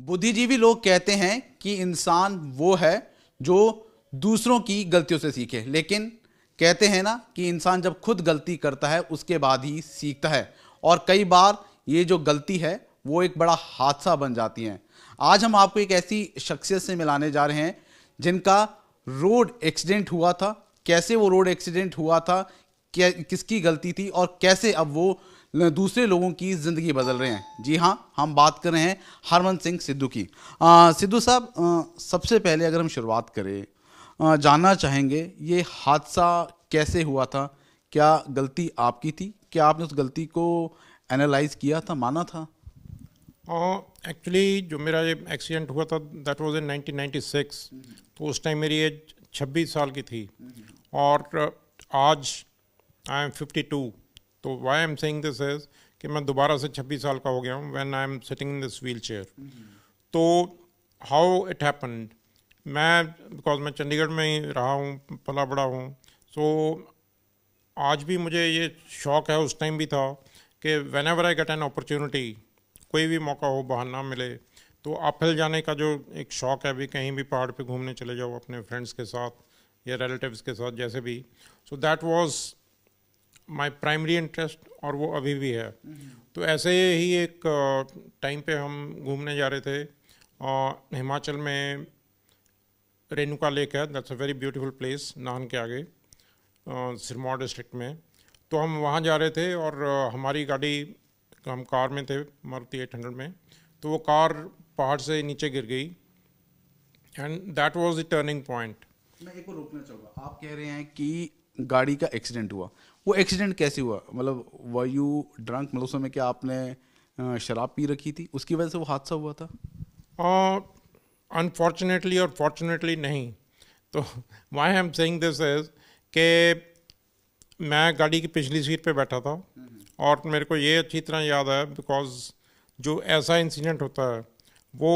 बुद्धिजीवी लोग कहते हैं कि इंसान वो है जो दूसरों की गलतियों से सीखे लेकिन कहते हैं ना कि इंसान जब खुद गलती करता है उसके बाद ही सीखता है और कई बार ये जो गलती है वो एक बड़ा हादसा बन जाती है आज हम आपको एक ऐसी शख्सियत से मिलाने जा रहे हैं जिनका रोड एक्सीडेंट हुआ था कैसे वो रोड एक्सीडेंट हुआ था क्या किसकी गलती थी और कैसे अब वो दूसरे लोगों की ज़िंदगी बदल रहे हैं जी हाँ हम बात कर रहे हैं हरमन सिंह सिद्धू की सिद्धू साहब सबसे पहले अगर हम शुरुआत करें जानना चाहेंगे ये हादसा कैसे हुआ था क्या गलती आपकी थी क्या आपने उस गलती को एनालाइज किया था माना था एक्चुअली एक्चुअली जो मेरा ये एक्सीडेंट हुआ था दैट वाज इन 1996 तो उस टाइम मेरी एज 26 साल की थी और आज आई एम 52 तो why I am saying this is कि मैं दोबारा से 26 साल का हो गया हूँ when I am sitting in this wheelchair तो हाउ इट हैपन मैं बिकॉज मैं चंडीगढ़ में ही रहा हूँ पला बड़ा हूँ सो so, आज भी मुझे ये शौक़ है उस टाइम भी था कि whenever I get an opportunity कोई भी मौका हो बहाना मिले तो आप फिल जाने का जो एक शौक़ है भी कहीं भी पहाड़ पे घूमने चले जाओ अपने फ्रेंड्स के साथ या रिलेटिव्स के साथ जैसे भी so that was my primary interest और वो अभी भी है तो ऐसे ही एक टाइम पे हम घूमने जा रहे थे और हिमाचल में रेणुका लेक है that's a very beautiful place Nahan के आगे सिरमौर डिस्ट्रिक्ट में तो हम वहाँ जा रहे थे और हमारी गाड़ी हम कार में थे मारुति एट में तो वो कार पहाड़ से नीचे गिर गई and that was the turning point मैं एक रोकना चाहूँगा आप कह रहे हैं कि गाड़ी का एक्सीडेंट हुआ वो एक्सीडेंट कैसे हुआ मतलब वायु यू ड्रंक मतलब उस समय क्या आपने शराब पी रखी थी उसकी वजह से वो हादसा हुआ था अनफॉर्चुनेटली और फॉर्चुनेटली नहीं तो why I am saying this is के मैं गाड़ी की पिछली सीट पे बैठा था और मेरे को ये अच्छी तरह याद है बिकॉज जो ऐसा इंसिडेंट होता है वो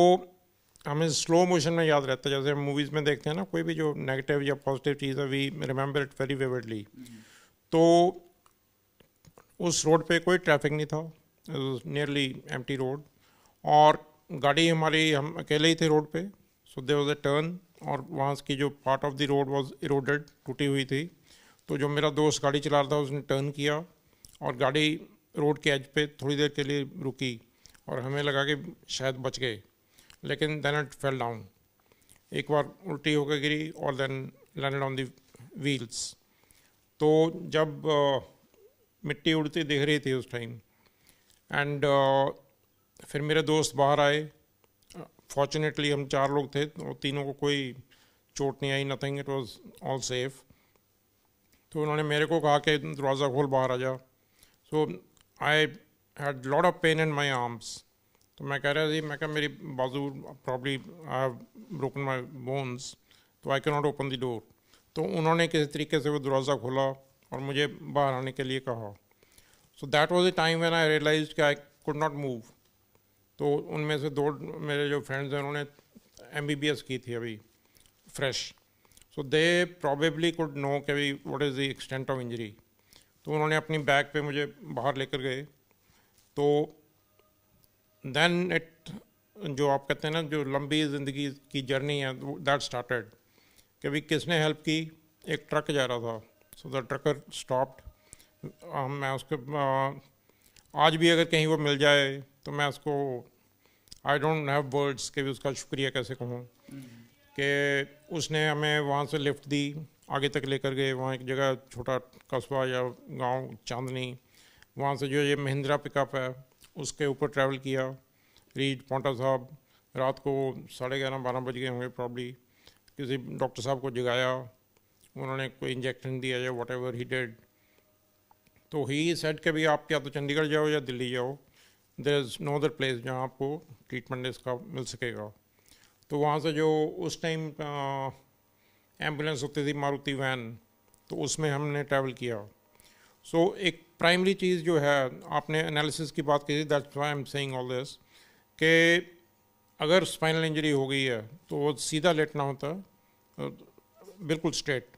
हमें स्लो मोशन में याद रहता है जैसे हम मूवीज़ में देखते हैं ना कोई भी जो नेगेटिव या पॉजिटिव चीज़ है we remember it very vividly तो उस रोड पे कोई ट्रैफिक नहीं था नियरली एम रोड और गाड़ी हमारी हम अकेले ही थे रोड पे सो दे वॉज अ टर्न और वहाँ की जो part of the road was eroded टूटी हुई थी तो जो मेरा दोस्त गाड़ी चला रहा था उसने टर्न किया और गाड़ी रोड के एज पे थोड़ी देर के लिए रुकी और हमें लगा कि शायद बच गए लेकिन देन इट फेल डाउन एक बार उल्टी होकर गिरी और then landed on wheels wheels तो जब मिट्टी उड़ती दिख रही थी उस टाइम एंड फिर मेरे दोस्त बाहर आए फॉर्चुनेटली हम चार लोग थे और तीनों को कोई चोट नहीं आई nothing it was all safe तो उन्होंने मेरे को कहा कि दरवाज़ा खोल बाहर आ जा so I had lot of pain in my arms तो मैं कह रहा थी मैं कहा मेरी बाजू probably I have broken my bones तो I can not open the door तो उन्होंने किसी तरीके से वो दरवाज़ा खोला और मुझे बाहर आने के लिए कहा so that was a time when I realise कि आई कुड नॉट मूव तो उनमें से दो मेरे जो फ्रेंड्स हैं उन्होंने एम बी बी एस की थी अभी fresh so they probably could know के अभी what is the extent of injury तो उन्होंने अपनी बैग पे मुझे बाहर लेकर गए तो देन इट जो आप कहते हैं ना जो लंबी ज़िंदगी की जर्नी है दैट स्टार्टेड कि भाई किसने हेल्प की एक ट्रक जा रहा था सो द ट्रकर स्टॉप्ड मैं उसके uh, आज भी अगर कहीं वो मिल जाए तो मैं उसको आई डोंट हैव वर्ड्स के भी उसका शुक्रिया कैसे कहूँ कि उसने हमें वहाँ से लिफ्ट दी आगे तक लेकर गए वहाँ एक जगह छोटा कस्बा या गांव चांदनी वहाँ से जो ये महिंद्रा पिकअप है उसके ऊपर ट्रैवल किया रीच पौटा साहब रात को साढ़े ग्यारह बारह बज गए होंगे प्रॉब्ली किसी डॉक्टर साहब को जगाया उन्होंने कोई इंजेक्शन दिया या वट एवर ही डेड तो ही सेट के भी आप या तो चंडीगढ़ जाओ या दिल्ली जाओ there is no other place जहाँ आपको ट्रीटमेंट इसका मिल सकेगा तो वहाँ से जो उस टाइम एम्बुलेंस होती थी मारुति वैन तो उसमें हमने ट्रैवल किया सो so, एक प्राइमरी चीज़ जो है आपने एनालिसिस की बात की थी that's I am saying all this के अगर स्पाइनल इंजरी हो गई है तो वो सीधा लेटना होता है तो बिल्कुल स्ट्रेट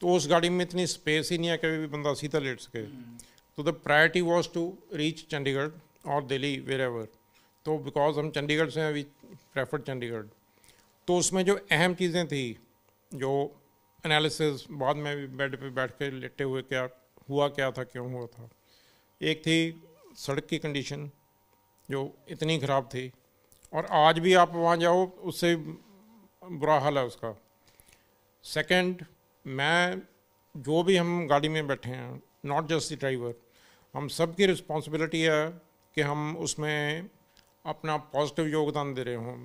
तो उस गाड़ी में इतनी स्पेस ही नहीं है कभी भी बंदा सीधा लेट सके तो the priority was to reach Chandigarh और दिल्ली वेर एवर तो बिकॉज हम चंडीगढ़ से हैं वी प्रेफर चंडीगढ़ तो उसमें जो अहम चीज़ें थी जो एनालिसिस बाद में बेड पे बैठ के लेटे हुए क्या हुआ क्या था क्यों हुआ था एक थी सड़क की कंडीशन जो इतनी ख़राब थी और आज भी आप वहाँ जाओ उससे बुरा हाल है उसका सेकंड मैं जो भी हम गाड़ी में बैठे हैं नॉट जस्ट द ड्राइवर हम सब की रिस्पॉन्सिबिलिटी है कि हम उसमें अपना पॉजिटिव योगदान दे रहे हों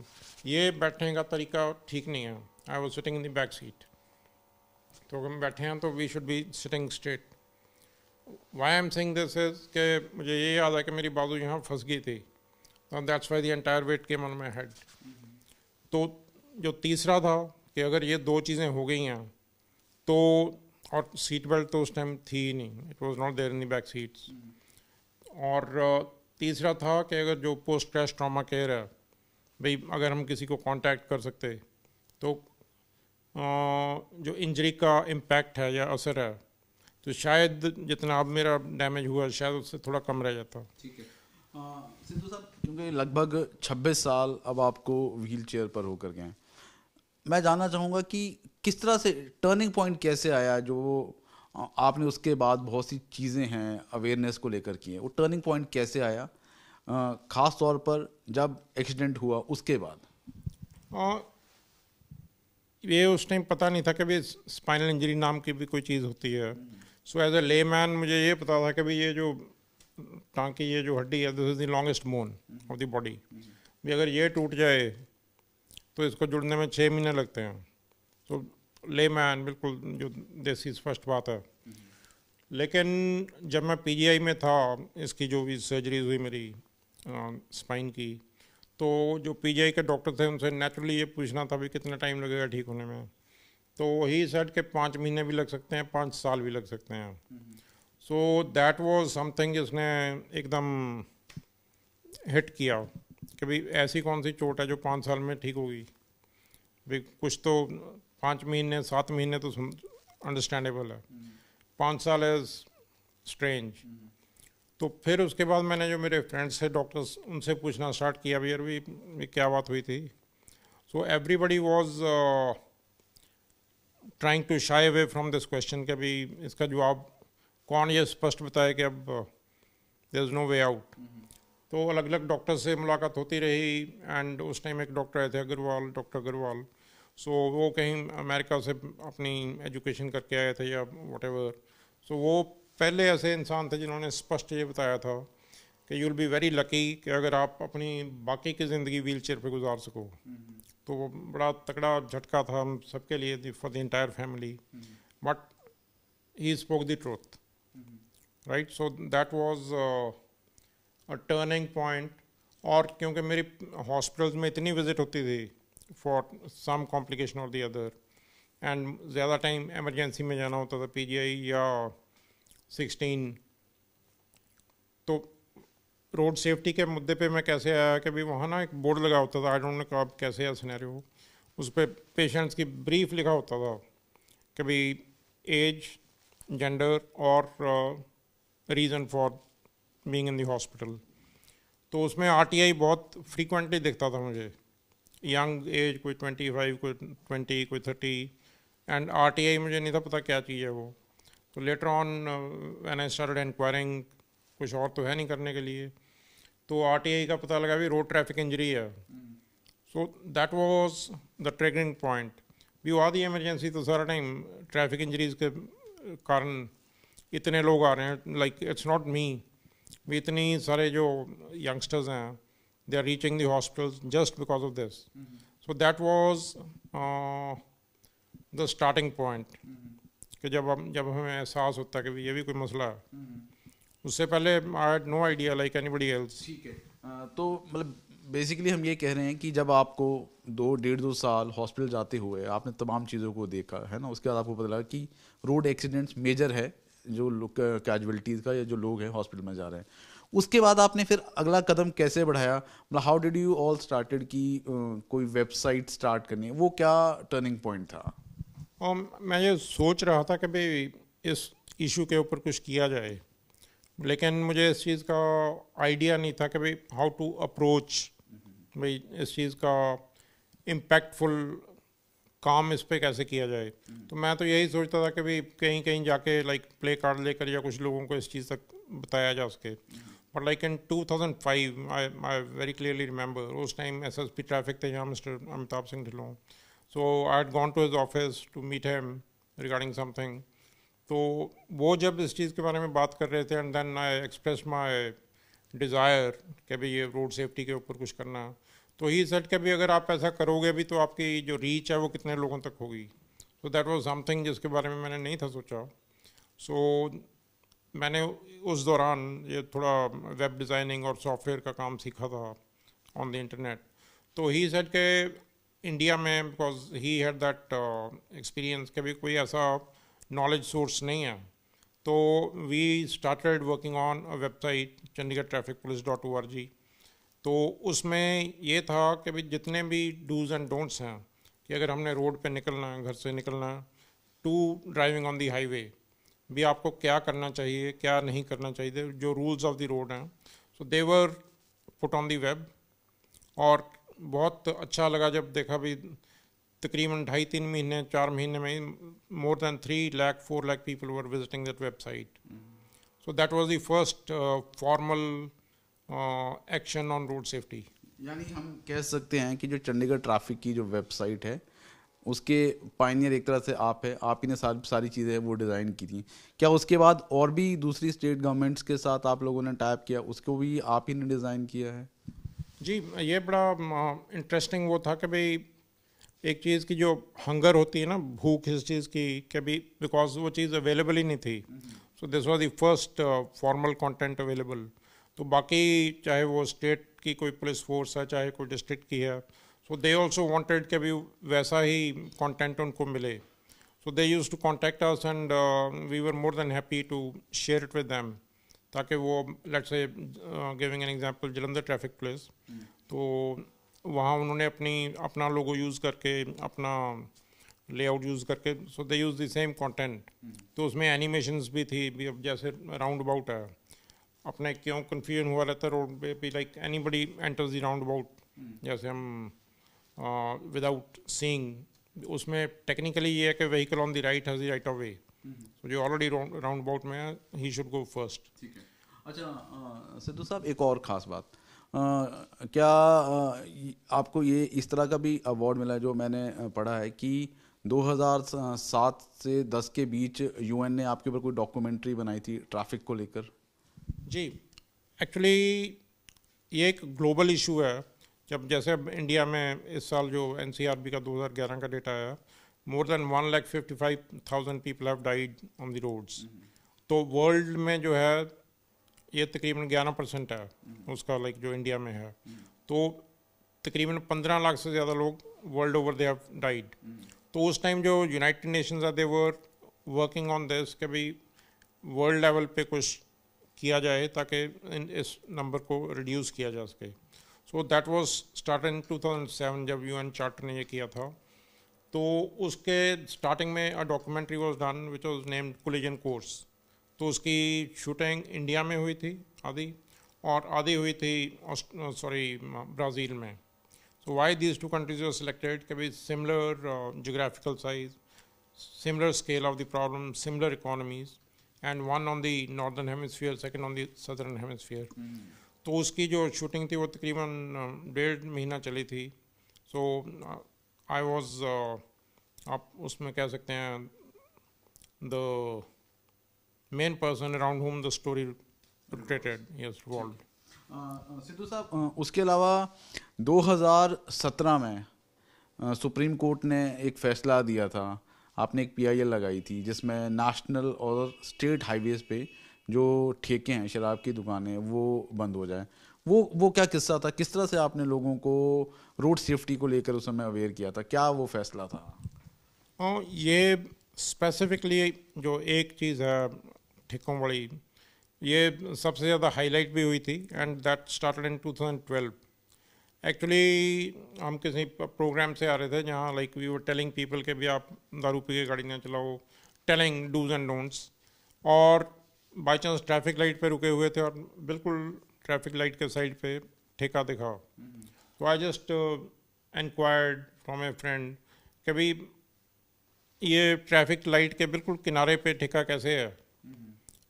ये बैठने का तरीका ठीक नहीं है I was sitting in the back seat तो हम बैठे हैं तो we should be sitting straight why am saying this is के मुझे ये याद है कि मेरी बाजू यहाँ फंस गई थी and that's why the entire weight came on my head तो जो तीसरा था कि अगर ये दो चीज़ें हो गई हैं तो और सीट बेल्ट तो उस टाइम थी ही नहीं it was not there in the back seats और तीसरा था कि अगर जो पोस्ट क्रैश ट्रामा केयर है भाई अगर हम किसी को कांटेक्ट कर सकते तो आ, जो इंजरी का इम्पैक्ट है या असर है तो शायद जितना अब मेरा डैमेज हुआ शायद उससे थोड़ा कम रह जाता ठीक है सिद्धू साहब क्योंकि लगभग 26 साल अब आपको व्हील चेयर पर होकर गए हैं मैं जानना चाहूँगा कि किस तरह से टर्निंग पॉइंट कैसे आया जो आपने उसके बाद बहुत सी चीज़ें हैं अवेयरनेस को लेकर की हैं वो टर्निंग पॉइंट कैसे आया ख़ास तौर पर जब एक्सीडेंट हुआ उसके बाद और ये उस टाइम पता नहीं था कि भाई स्पाइनल इंजरी नाम की भी कोई चीज़ होती है सो एज ए ले मैन मुझे ये पता था कि भाई ये जो ताकि ये जो हड्डी है this is the longest bone of the body भी अगर ये टूट जाए तो इसको जुड़ने में छः महीने लगते हैं तो ले मैन बिल्कुल जो देसी स्पष्ट बात है लेकिन जब मैं पीजीआई में था इसकी जो भी सर्जरीज हुई मेरी स्पाइन की तो जो पीजीआई के डॉक्टर थे उनसे नेचुरली ये पूछना था भी कितना टाइम लगेगा ठीक होने में तो वही सेट के पाँच महीने भी लग सकते हैं पाँच साल भी लग सकते हैं सो दैट वॉज समथिंग जिसने एकदम हिट किया कि भाई ऐसी कौन सी चोट है जो पाँच साल में ठीक होगी भाई कुछ तो पाँच महीने सात महीने तो अंडरस्टैंडेबल है पाँच साल इज स्ट्रेंज तो फिर उसके बाद मैंने जो मेरे फ्रेंड्स थे डॉक्टर्स उनसे पूछना स्टार्ट किया भैया भी क्या बात हुई थी so everybody was trying to shy away from this question के भी इसका जवाब कौन ये स्पष्ट बताए कि अब there is no way out तो अलग अलग डॉक्टर से मुलाकात होती रही एंड उस टाइम एक डॉक्टर आए थे Agarwal doctor Agarwal so so, वो कहीं अमेरिका से अपनी एजुकेशन करके आए थे या वट सो so, वो पहले ऐसे इंसान थे जिन्होंने स्पष्ट ये बताया था कि you will be very lucky कि अगर आप अपनी बाकी की ज़िंदगी व्हील चेयर पर गुजार सको तो वो बड़ा तगड़ा झटका था हम सबके लिए for the entire family but he spoke the truth right so that was a turning point और क्योंकि मेरी हॉस्पिटल्स में इतनी विजिट होती थी फॉर सम कॉम्प्लिकेशन और दी अदर एंड ज़्यादा टाइम एमरजेंसी में जाना होता था पीजीआई या सिक्सटीन तो रोड सेफ्टी के मुद्दे पे मैं कैसे आया कि भाई वहाँ ना एक बोर्ड लगा होता था आई डोंट नो आप कैसे है सिनेरियो उस पर पे पेशेंट्स की ब्रीफ लिखा होता था कि भाई एज जेंडर और uh, reason for being in hospital hospital तो उसमें आर बहुत फ्रीक्वेंटली दिखता था मुझे यंग एज कोई ट्वेंटी फाइव कोई ट्वेंटी कोई थर्टी एंड आर मुझे नहीं था पता क्या चीज़ है वो तो later on and I start enquiring कुछ और तो है नहीं करने के लिए तो आर का पता लगा भी रोड ट्रैफिक इंजरी है so that was the triggering point भी वादी एमरजेंसी तो सारा टाइम ट्रैफिक इंजरीज के कारण इतने लोग आ रहे हैं लाइक इट्स नॉट मी भी इतने सारे जो यंगस्टर्स हैं they are reaching the hospital just because of this so that was the starting point कि जब हम जब हमें एहसास होता है कि ये भी कोई मसला है mm-hmm. उससे पहले I had no idea like anybody else ठीक है तो मतलब बेसिकली हम ये कह रहे हैं कि जब आपको दो डेढ़ दो साल हॉस्पिटल जाते हुए आपने तमाम चीज़ों को देखा है ना उसके बाद आपको पता लगा कि रोड एक्सीडेंट्स मेजर है जो कैजुअलिटीज़ uh, का या जो लोग हैं हॉस्पिटल में जा रहे हैं उसके बाद आपने फिर अगला कदम कैसे बढ़ाया मतलब how did you all started कि कोई वेबसाइट स्टार्ट करनी वो क्या टर्निंग पॉइंट था और um, मैं ये सोच रहा था कि भाई इस इशू के ऊपर कुछ किया जाए लेकिन मुझे इस चीज़ का आइडिया नहीं था कि भाई हाउ टू अप्रोच भाई इस चीज़ का इम्पैक्टफुल काम इस पर कैसे किया जाए हम्म। तो मैं तो यही सोचता था कि भाई कहीं कहीं जाके लाइक प्ले कार्ड लेकर या कुछ लोगों को इस चीज़ तक बताया जा सके but like in 2005 I I very clearly remember उस time S S P traffic थे जहाँ mister Amitabh Singh Dhillon so I had gone to his office to meet him regarding something तो वो जब इस चीज़ के बारे में बात कर रहे थे and then I express my desire कि भाई ये रोड सेफ्टी के ऊपर कुछ करना तो ही सेट के भी अगर आप ऐसा करोगे भी तो आपकी जो रीच है वो कितने लोगों तक होगी सो दैट वॉज समथिंग जिसके बारे में मैंने नहीं था सोचा सो so, मैंने उस दौरान ये थोड़ा वेब डिज़ाइनिंग और सॉफ्टवेयर का काम सीखा था ऑन द इंटरनेट तो ही सेट के इंडिया में because he had that experience के भी कोई ऐसा नॉलेज सोर्स नहीं है तो we started working on a website Chandigarh traffic police dot O R G तो उसमें ये था कि भाई जितने भी डूज एंड डोंट्स हैं कि अगर हमने रोड पे निकलना है घर से निकलना है to driving on the highway भी आपको क्या करना चाहिए क्या नहीं करना चाहिए जो रूल्स ऑफ द रोड हैं so they were put on the web और बहुत अच्छा लगा जब देखा भी तकरीबन ढाई तीन महीने चार महीने में more than three lakh four lakh people were visiting that website so that was the first formal action on road safety यानी हम कह सकते हैं कि जो चंडीगढ़ ट्रैफिक की जो वेबसाइट है उसके पाइनियर एक तरह से आप है आप ही ने सारी सारी चीज़ें वो डिज़ाइन की थी क्या उसके बाद और भी दूसरी स्टेट गवर्नमेंट्स के साथ आप लोगों ने टाइप किया उसको भी आप ही ने डिज़ाइन किया है जी ये बड़ा इंटरेस्टिंग वो था कि भाई एक चीज़ की जो हंगर होती है ना भूख इस चीज़ की कभी बिकॉज वो चीज़ अवेलेबल ही नहीं थी so this was the first formal content available तो बाकी चाहे वो स्टेट की कोई पुलिस फोर्स है चाहे कोई डिस्ट्रिक्ट की है सो दे ऑल्सो वॉन्टेड के भी वैसा ही कॉन्टेंट उनको मिले so they used to contact us and we were more than happy to share it with them ताकि वो let say giving an example Jalandhar traffic police तो वहाँ उन्होंने अपनी अपना लोगो यूज़ करके अपना लेआउट यूज़ करके so they use the same content तो उसमें एनिमेशंस भी थी भी अब जैसे राउंड अबाउट है अपने क्यों कन्फ्यूजन हुआ रहता है रोड पे भी like anybody enters the roundabout जैसे हम विदाउट सींग उसमें टेक्निकली ये है कि vehicle on the right has the right of way जो ऑलरेडी राउंड अबाउट में है ही शुड गो फर्स्ट ठीक है अच्छा सिद्धू साहब एक और ख़ास बात आ, क्या आ, आपको ये इस तरह का भी अवार्ड मिला है जो मैंने पढ़ा है कि 2007 से 10 के बीच यूएन ने आपके ऊपर कोई डॉक्यूमेंट्री बनाई थी ट्रैफिक को लेकर जी एक्चुअली ये एक ग्लोबल इशू है जब जैसे इंडिया में इस साल जो एन का 2011 का डेटा आया more than one lakh fifty five thousand people have died on the roads तो वर्ल्ड में जो है ये तकरीबन ग्यारह परसेंट है उसका लाइक like, जो इंडिया में है तो तकरीबन पंद्रह लाख से ज़्यादा लोग world over they have died तो उस टाइम जो United Nations are they were working on this के भी वर्ल्ड लेवल पे कुछ किया जाए ताकि इस नंबर को रिड्यूस किया जा सके so that was start in 2007 जब यूएन चार्टर ने ये किया था तो उसके स्टार्टिंग में a documentary was done which was named collision course तो उसकी शूटिंग इंडिया में हुई थी आधी और आधी हुई थी सॉरी ब्राज़ील uh, में so why these two countries are selected के भाई similar geographical size similar scale of the problem similar economies and one on the northern hemisphere second on the southern hemisphere तो उसकी जो shooting थी वो तकरीबन um, डेढ़ महीना चली थी सो आई वॉज आप उसमें कह सकते हैं the main person around whom the story rotated yes Sidhu साहब uh, उसके अलावा 2017 में uh, सुप्रीम कोर्ट ने एक फैसला दिया था आपने एक पी लगाई थी जिसमें नेशनल और स्टेट हाईवेज़ पे जो ठेके हैं शराब की दुकानें वो बंद हो जाए वो वो क्या किस्सा था किस तरह से आपने लोगों को रोड सेफ्टी को लेकर उस समय अवेयर किया था क्या वो फैसला था ये स्पेसिफिकली जो एक चीज़ है ठेकों वाली ये सबसे ज़्यादा हाईलाइट भी हुई थी and that started in 2012 actually हम किसी प्रोग्राम से आ रहे थे जहाँ like we were telling people के भी आप दारू पी के गाड़ी ना चलाओ टेलिंग डूज एंड डोंट्स और बाई चांस ट्रैफिक लाइट पे रुके हुए थे और बिल्कुल ट्रैफिक लाइट के साइड पे ठेका दिखा तो I just inquired from a friend कभी ये ट्रैफिक लाइट के बिल्कुल किनारे पे ठेका कैसे है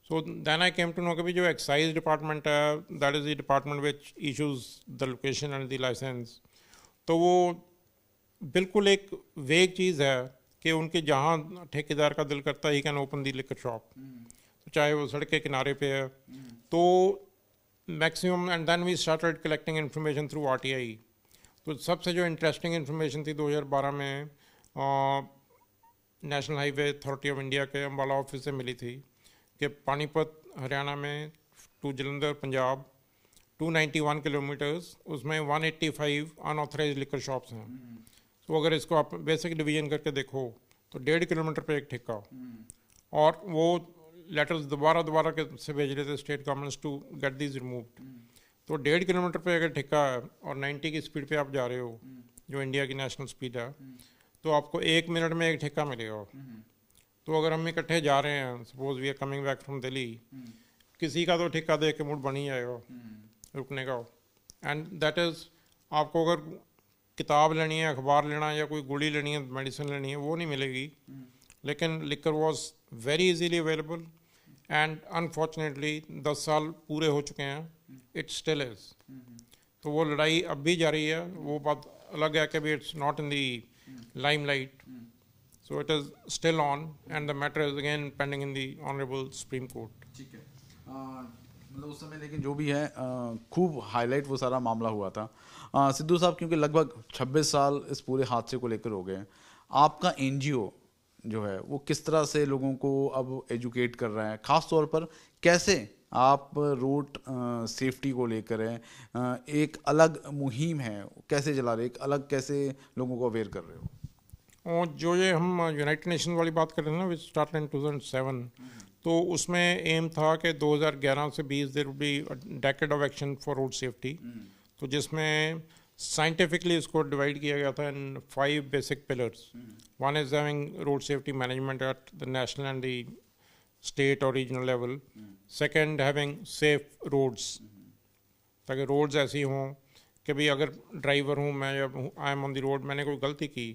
So then I came to know that excise department है that is the department which issues the location and the license. तो वो बिल्कुल एक वेग चीज़ है कि उनके जहाँ ठेकेदार का दिल करता he can open the liquor shop तो चाहे वो सड़क के किनारे पे है hmm. तो maximum and then we started collecting information through R तो सबसे जो इंटरेस्टिंग इन्फॉर्मेशन थी 2012 में National Highway Authority of India के अम्बाला ऑफिस से मिली थी कि पानीपत हरियाणा में टू जलंधर पंजाब 291 किलोमीटर्स उसमें 185 अनऑथराइज लिकर शॉप्स हैं तो अगर इसको आप बेसिक डिवीजन करके देखो तो डेढ़ किलोमीटर पे एक ठेका और वो लेटर्स दोबारा दोबारा के से भेज रहे थे state governments to get these removed तो डेढ़ किलोमीटर पे अगर ठेका है और 90 की स्पीड पे आप जा रहे हो जो इंडिया की नेशनल स्पीड है तो आपको एक मिनट में एक ठेका मिलेगा तो अगर हम इकट्ठे जा रहे हैं suppose we are coming back from Delhi किसी का तो ठिका दे के मूड बन ही जाएगा रुकने का एंड दैट इज़ आपको अगर किताब लेनी है अखबार लेना है या कोई गोली लेनी है मेडिसिन लेनी है वो नहीं मिलेगी लेकिन liquor was very easily available and unfortunately दस साल पूरे हो चुके हैं इट्स स्टिल इज तो वो लड़ाई अब भी जारी है वो बात अलग है कि भी it's not in the limelight So it is still on, and the matter is again pending in the Honorable Supreme Court. ठीक है मतलब उस समय लेकिन जो भी है खूब हाईलाइट वो सारा मामला हुआ था सिद्धू साहब क्योंकि लगभग 26 साल इस पूरे हादसे को लेकर हो गए आपका एनजीओ जो है वो किस तरह से लोगों को अब एजुकेट कर रहा है ख़ास तौर पर कैसे आप रोड सेफ्टी को लेकर हैं एक अलग मुहिम है कैसे चला रहे एक अलग कैसे लोगों को अवेयर कर रहे हो और जो ये हम यूनाइटेड uh, नेशन वाली बात कर रहे हैं ना विच स्टार्ट इन टू तो उसमें एम था कि 2011 से 20 there be decade of action for road safety तो जिसमें साइंटिफिकली इसको डिवाइड किया गया था in five basic pillars one is having road safety management at the national and the state और regional level second having safe roads ताकि roads ऐसी हों कि भाई अगर ड्राइवर हूँ मैं या I am on the road मैंने कोई गलती की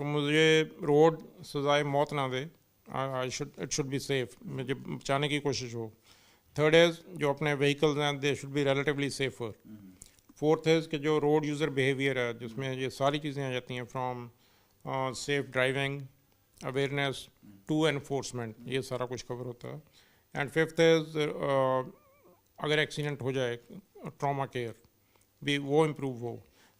तो मुझे रोड सजाए मौत ना दे I should it should be safe मुझे बचाने की कोशिश हो थर्ड इज़ जो अपने व्हीकल्स हैं they should be relatively safer fourth is कि जो रोड यूज़र बिहेवियर है जिसमें ये सारी चीज़ें आ जाती हैं from safe driving awareness to enforcement ये सारा कुछ कवर होता है एंड फिफ्थ इज़ अगर एक्सीडेंट हो जाए ट्रामा केयर भी वो इम्प्रूव हो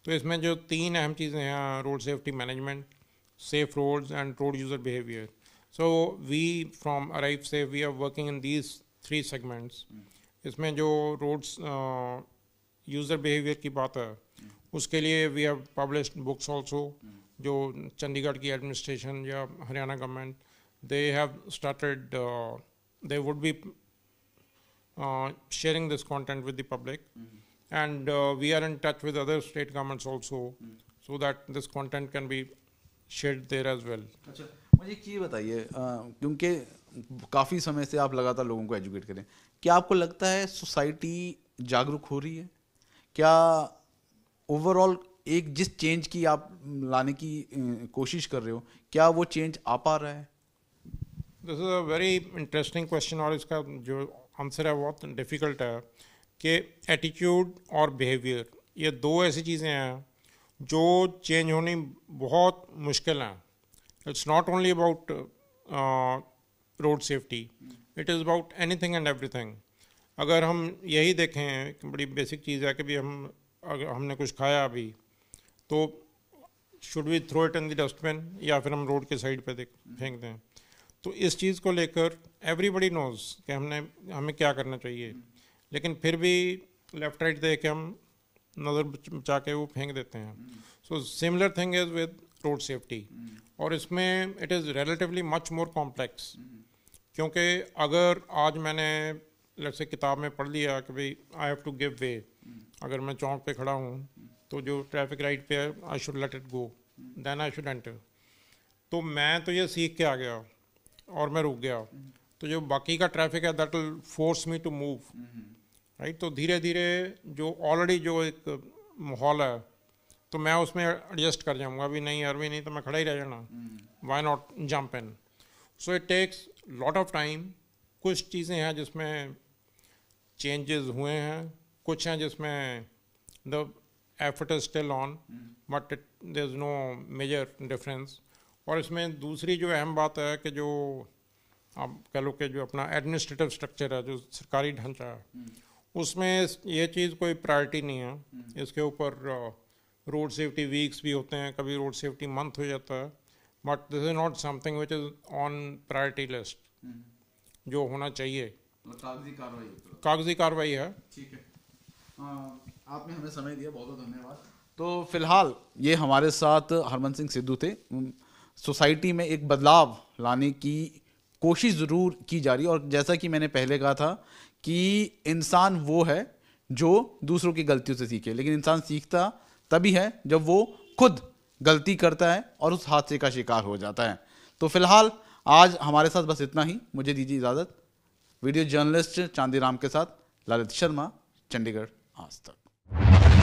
तो इसमें जो तीन अहम चीज़ें हैं road safety management safe roads and road user behavior. So we from Arrive Safe, we are working in these three segments. Hmm. इसमें जो roads uh, user behavior. की बात है hmm. उसके लिए we have publish books The जो administration की administration या they government they have They would be uh, sharing this content with the public mm. and uh, we are in touch with other state governments also mm. so that this content can be shared there as well अच्छा मुझे एक चीज़ बताइए क्योंकि काफ़ी समय से आप लगातार लोगों को एजुकेट करें क्या आपको लगता है सोसाइटी जागरूक हो रही है क्या ओवरऑल एक जिस चेंज की आप लाने की कोशिश कर रहे हो क्या वो चेंज आ पा रहा है this is a very interesting question और इसका जो आंसर है बहुत डिफ़िकल्ट है कि एटीट्यूड और बिहेवियर ये दो ऐसी चीज़ें हैं जो चेंज होनी बहुत मुश्किल है it's not only about road safety it is about anything and everything अगर हम यही देखें कि बड़ी बेसिक चीज़ है कि भी हम अगर हमने कुछ खाया अभी तो should we throw it in the dustbin या फिर हम रोड के साइड पे फेंक दें तो इस चीज़ को लेकर एवरीबडी नोज कि हमने हमें क्या करना चाहिए लेकिन फिर भी लेफ्ट राइट देख के हम नज़र बचा के वो फेंक देते हैं so similar thing is with road safety और इसमें it is relatively much more complex क्योंकि अगर आज मैंने लेट से किताब में पढ़ लिया कि भाई I have to give way अगर मैं चौंक पे खड़ा हूँ तो जो ट्रैफिक राइट पे I should let it go then I should enter तो मैं तो ये सीख के आ गया और मैं रुक गया तो जो बाकी का ट्रैफिक है that will force me to move right तो धीरे धीरे जो ऑलरेडी जो एक माहौल है तो मैं उसमें एडजस्ट कर जाऊँगा अभी नहीं अरवी नहीं तो मैं खड़ा ही रह जाना why not jump in so it takes lot of time कुछ चीज़ें हैं जिसमें चेंजेस हुए हैं कुछ हैं जिसमें the effort is still on but it there is no major difference और इसमें दूसरी जो अहम बात है कि जो आप कह लो कि जो अपना एडमिनिस्ट्रेटिव स्ट्रक्चर है जो सरकारी ढांचा है हम्म। उसमें ये चीज़ कोई प्रायोरिटी नहीं है हम्म। इसके ऊपर रोड सेफ्टी वीक्स भी होते हैं कभी रोड सेफ्टी मंथ हो जाता है but this is not something which is on priority list जो होना चाहिए मतलब कागजी कार्रवाई कागजी कार्रवाई है ठीक है आपने हमें समय दिया बहुत बहुत धन्यवाद तो फिलहाल ये हमारे साथ हरमन सिंह सिद्धू थे सोसाइटी में एक बदलाव लाने की कोशिश ज़रूर की जा रही है और जैसा कि मैंने पहले कहा था कि इंसान वो है जो दूसरों की गलतियों से सीखे लेकिन इंसान सीखता तभी है जब वो खुद गलती करता है और उस हादसे का शिकार हो जाता है तो फिलहाल आज हमारे साथ बस इतना ही मुझे दीजिए इजाज़त वीडियो जर्नलिस्ट चांदी राम के साथ ललित शर्मा चंडीगढ़ आज तक